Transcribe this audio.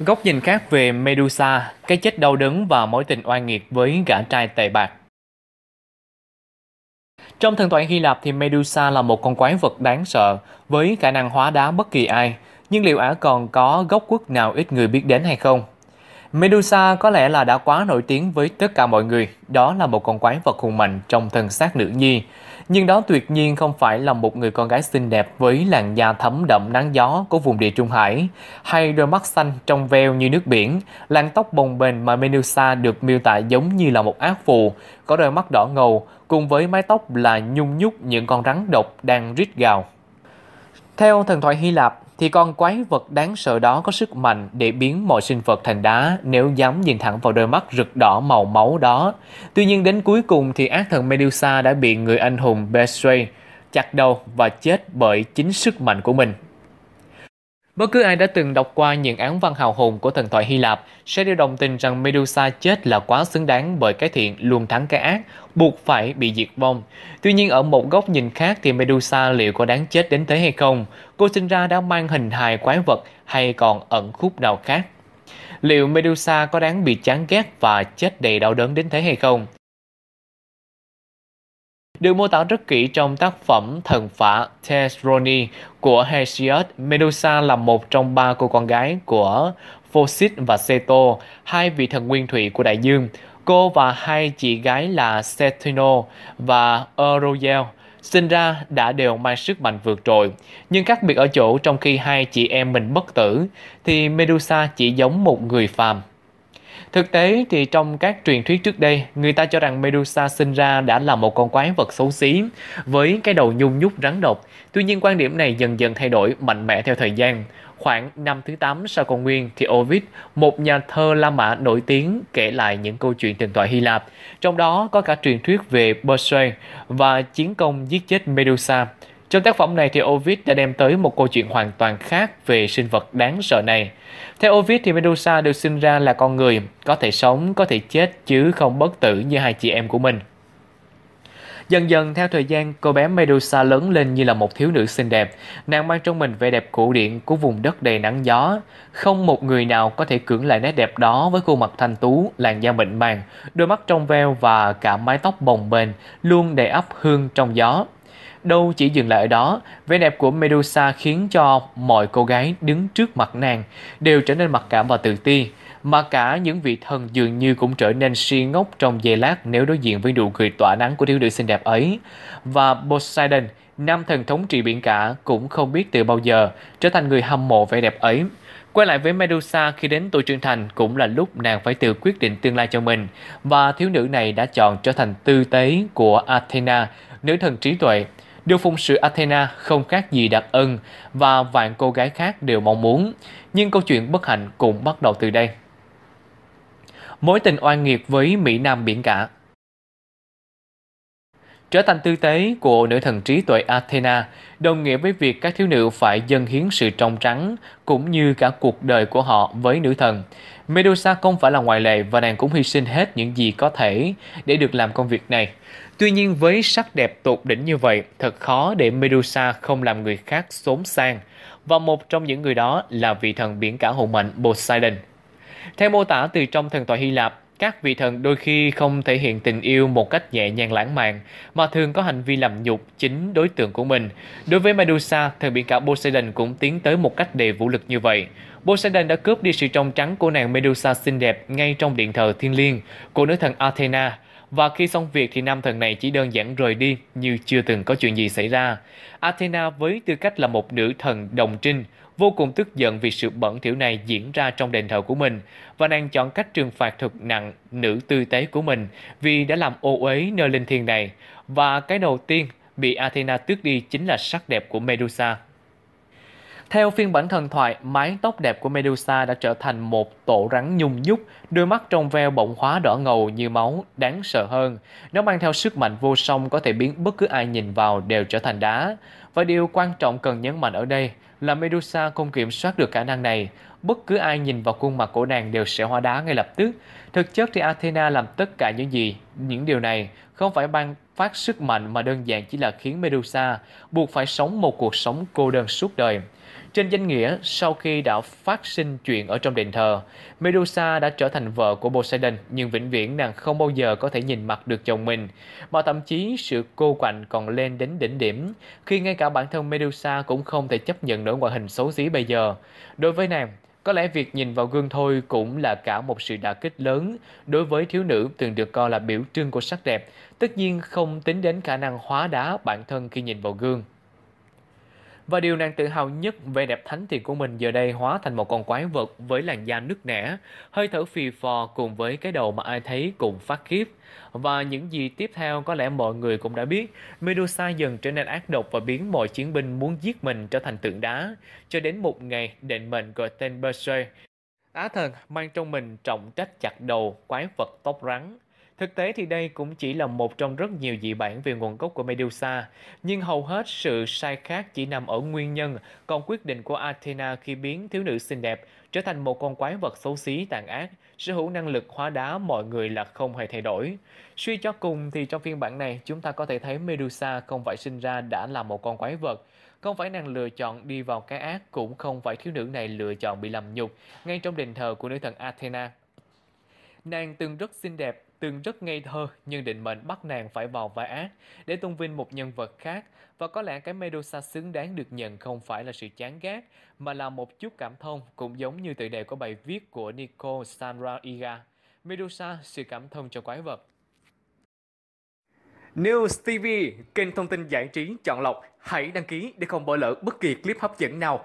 Góc nhìn khác về Medusa, cái chết đau đớn và mối tình oan nghiệt với gã trai tệ bạc. Trong thần thoại Hy Lạp thì Medusa là một con quái vật đáng sợ với khả năng hóa đá bất kỳ ai, nhưng liệu ả còn có gốc quốc nào ít người biết đến hay không? Medusa có lẽ là đã quá nổi tiếng với tất cả mọi người, đó là một con quái vật hùng mạnh trong thân xác nữ nhi, nhưng đó tuyệt nhiên không phải là một người con gái xinh đẹp với làn da thấm đậm nắng gió của vùng địa Trung Hải, hay đôi mắt xanh trong veo như nước biển, làn tóc bồng bềnh mà Medusa được miêu tả giống như là một ác phù, có đôi mắt đỏ ngầu, cùng với mái tóc là nhung nhúc những con rắn độc đang rít gào. Theo thần thoại Hy Lạp, thì con quái vật đáng sợ đó có sức mạnh để biến mọi sinh vật thành đá nếu dám nhìn thẳng vào đôi mắt rực đỏ màu máu đó. Tuy nhiên đến cuối cùng thì ác thần Medusa đã bị người anh hùng Bestray chặt đầu và chết bởi chính sức mạnh của mình. Bất cứ ai đã từng đọc qua những án văn hào hùng của thần thoại Hy Lạp sẽ đều đồng tình rằng Medusa chết là quá xứng đáng bởi cái thiện luôn thắng cái ác, buộc phải bị diệt vong. Tuy nhiên ở một góc nhìn khác thì Medusa liệu có đáng chết đến thế hay không? Cô sinh ra đã mang hình hài quái vật hay còn ẩn khúc nào khác? Liệu Medusa có đáng bị chán ghét và chết đầy đau đớn đến thế hay không? được mô tả rất kỹ trong tác phẩm Thần phả Tesroni của Hesiod. Medusa là một trong ba cô con gái của Phocis và Seto, hai vị thần nguyên thủy của đại dương. Cô và hai chị gái là Setino và Euroyel sinh ra đã đều mang sức mạnh vượt trội. Nhưng khác biệt ở chỗ trong khi hai chị em mình bất tử, thì Medusa chỉ giống một người phàm. Thực tế thì trong các truyền thuyết trước đây, người ta cho rằng Medusa sinh ra đã là một con quái vật xấu xí với cái đầu nhung nhúc rắn độc. Tuy nhiên quan điểm này dần dần thay đổi mạnh mẽ theo thời gian. Khoảng năm thứ 8 sau công nguyên thì Ovid, một nhà thơ La Mã nổi tiếng kể lại những câu chuyện thần thoại Hy Lạp, trong đó có cả truyền thuyết về Perseus và chiến công giết chết Medusa. Trong tác phẩm này thì Ovid đã đem tới một câu chuyện hoàn toàn khác về sinh vật đáng sợ này. Theo Ovid thì Medusa được sinh ra là con người, có thể sống, có thể chết chứ không bất tử như hai chị em của mình. Dần dần theo thời gian, cô bé Medusa lớn lên như là một thiếu nữ xinh đẹp. Nàng mang trong mình vẻ đẹp cổ điển của vùng đất đầy nắng gió. Không một người nào có thể cưỡng lại nét đẹp đó với khuôn mặt thanh tú, làn da mịn màng, đôi mắt trong veo và cả mái tóc bồng bềnh luôn đầy ắp hương trong gió. Đâu chỉ dừng lại ở đó, vẻ đẹp của Medusa khiến cho mọi cô gái đứng trước mặt nàng đều trở nên mặc cảm và tự ti, mà cả những vị thần dường như cũng trở nên si ngốc trong giây lát nếu đối diện với nụ cười tỏa nắng của thiếu nữ xinh đẹp ấy. Và Poseidon, nam thần thống trị biển cả, cũng không biết từ bao giờ trở thành người hâm mộ vẻ đẹp ấy. Quay lại với Medusa khi đến tuổi trưởng thành cũng là lúc nàng phải tự quyết định tương lai cho mình và thiếu nữ này đã chọn trở thành tư tế của Athena, nữ thần trí tuệ Điều phụng sự Athena không khác gì đặc ân và vạn cô gái khác đều mong muốn, nhưng câu chuyện bất hạnh cũng bắt đầu từ đây. Mối tình oan nghiệt với Mỹ Nam biển cả Trở thành tư tế của nữ thần trí tuệ Athena đồng nghĩa với việc các thiếu nữ phải dâng hiến sự trong trắng cũng như cả cuộc đời của họ với nữ thần. Medusa không phải là ngoại lệ và nàng cũng hy sinh hết những gì có thể để được làm công việc này. Tuy nhiên với sắc đẹp tột đỉnh như vậy, thật khó để Medusa không làm người khác xốn sang. Và một trong những người đó là vị thần biển cả hùng mạnh Poseidon. Theo mô tả từ trong thần thoại Hy Lạp, các vị thần đôi khi không thể hiện tình yêu một cách nhẹ nhàng lãng mạn mà thường có hành vi làm nhục chính đối tượng của mình. Đối với Medusa, thần biển cả Poseidon cũng tiến tới một cách đầy vũ lực như vậy. Poseidon đã cướp đi sự trong trắng của nàng Medusa xinh đẹp ngay trong điện thờ thiên liêng của nữ thần Athena và khi xong việc thì nam thần này chỉ đơn giản rời đi như chưa từng có chuyện gì xảy ra. Athena với tư cách là một nữ thần đồng trinh, vô cùng tức giận vì sự bẩn thỉu này diễn ra trong đền thờ của mình và nàng chọn cách trừng phạt thật nặng nữ tư tế của mình vì đã làm ô uế nơi linh thiêng này. Và cái đầu tiên bị Athena tước đi chính là sắc đẹp của Medusa. Theo phiên bản thần thoại, mái tóc đẹp của Medusa đã trở thành một tổ rắn nhung nhúc, đôi mắt trong veo bỗng hóa đỏ ngầu như máu, đáng sợ hơn. Nó mang theo sức mạnh vô song có thể biến bất cứ ai nhìn vào đều trở thành đá. Và điều quan trọng cần nhấn mạnh ở đây là Medusa không kiểm soát được khả năng này. Bất cứ ai nhìn vào khuôn mặt của nàng đều sẽ hóa đá ngay lập tức. Thực chất thì Athena làm tất cả những gì, những điều này không phải bằng phát sức mạnh mà đơn giản chỉ là khiến Medusa buộc phải sống một cuộc sống cô đơn suốt đời. Trên danh nghĩa, sau khi đã phát sinh chuyện ở trong đền thờ, Medusa đã trở thành vợ của Poseidon nhưng vĩnh viễn nàng không bao giờ có thể nhìn mặt được chồng mình, mà thậm chí sự cô quạnh còn lên đến đỉnh điểm khi ngay cả bản thân Medusa cũng không thể chấp nhận nổi ngoại hình xấu xí bây giờ. Đối với nàng, có lẽ việc nhìn vào gương thôi cũng là cả một sự đả kích lớn đối với thiếu nữ từng được coi là biểu trưng của sắc đẹp, tất nhiên không tính đến khả năng hóa đá bản thân khi nhìn vào gương. Và điều nàng tự hào nhất về đẹp thánh thiện của mình giờ đây hóa thành một con quái vật với làn da nứt nẻ, hơi thở phì phò cùng với cái đầu mà ai thấy cũng phát khiếp. Và những gì tiếp theo có lẽ mọi người cũng đã biết, Medusa dần trở nên ác độc và biến mọi chiến binh muốn giết mình trở thành tượng đá, cho đến một ngày định mệnh gọi tên Berserk. Á thần mang trong mình trọng trách chặt đầu quái vật tóc rắn Thực tế thì đây cũng chỉ là một trong rất nhiều dị bản về nguồn gốc của Medusa, nhưng hầu hết sự sai khác chỉ nằm ở nguyên nhân, còn quyết định của Athena khi biến thiếu nữ xinh đẹp trở thành một con quái vật xấu xí tàn ác, sở hữu năng lực hóa đá mọi người là không hề thay đổi. Suy cho cùng thì trong phiên bản này chúng ta có thể thấy Medusa không phải sinh ra đã là một con quái vật, không phải nàng lựa chọn đi vào cái ác cũng không phải thiếu nữ này lựa chọn bị làm nhục ngay trong đền thờ của nữ thần Athena. Nàng từng rất xinh đẹp từng rất ngây thơ nhưng định mệnh bắt nàng phải vào vai ác để tôn vinh một nhân vật khác và có lẽ cái Medusa xứng đáng được nhận không phải là sự chán ghét mà là một chút cảm thông cũng giống như tựa đề của bài viết của Nico Sanraiga Medusa sự cảm thông cho quái vật News TV, kênh thông tin giải trí chọn lọc, hãy đăng ký để không bỏ lỡ bất kỳ clip hấp dẫn nào.